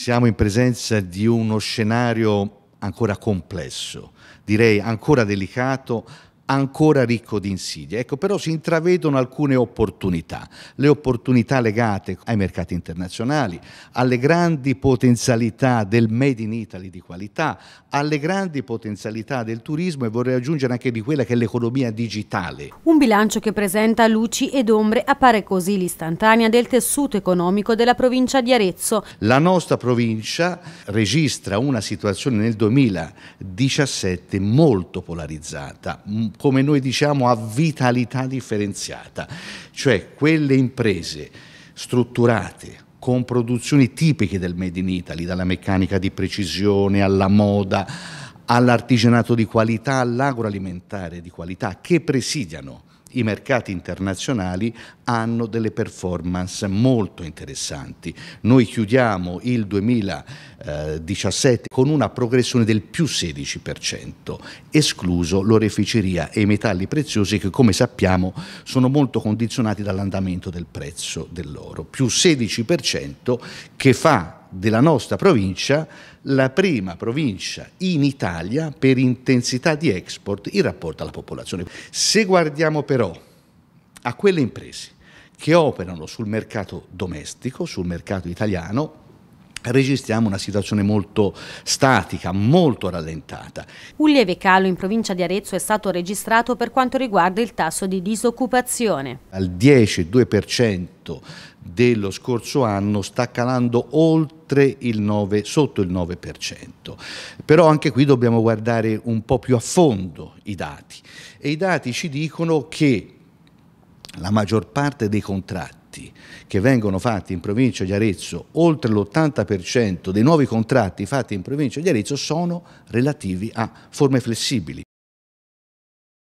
Siamo in presenza di uno scenario ancora complesso, direi ancora delicato, ancora ricco di insidie. Ecco, però si intravedono alcune opportunità, le opportunità legate ai mercati internazionali, alle grandi potenzialità del Made in Italy di qualità, alle grandi potenzialità del turismo e vorrei aggiungere anche di quella che è l'economia digitale. Un bilancio che presenta luci ed ombre appare così l'istantanea del tessuto economico della provincia di Arezzo. La nostra provincia registra una situazione nel 2017 molto polarizzata, come noi diciamo, a vitalità differenziata, cioè quelle imprese strutturate con produzioni tipiche del Made in Italy, dalla meccanica di precisione alla moda, all'artigianato di qualità, all'agroalimentare di qualità, che presidiano i mercati internazionali hanno delle performance molto interessanti. Noi chiudiamo il 2017 con una progressione del più 16%, escluso l'oreficeria e i metalli preziosi che come sappiamo sono molto condizionati dall'andamento del prezzo dell'oro, più 16% che fa della nostra provincia la prima provincia in Italia per intensità di export in rapporto alla popolazione. Se guardiamo però a quelle imprese che operano sul mercato domestico, sul mercato italiano, registriamo una situazione molto statica, molto rallentata. Un lieve calo in provincia di Arezzo è stato registrato per quanto riguarda il tasso di disoccupazione. Al 10,2% dello scorso anno sta calando oltre il 9, sotto il 9%. Però anche qui dobbiamo guardare un po' più a fondo i dati e i dati ci dicono che la maggior parte dei contratti contratti che vengono fatti in provincia di Arezzo, oltre l'80% dei nuovi contratti fatti in provincia di Arezzo sono relativi a forme flessibili.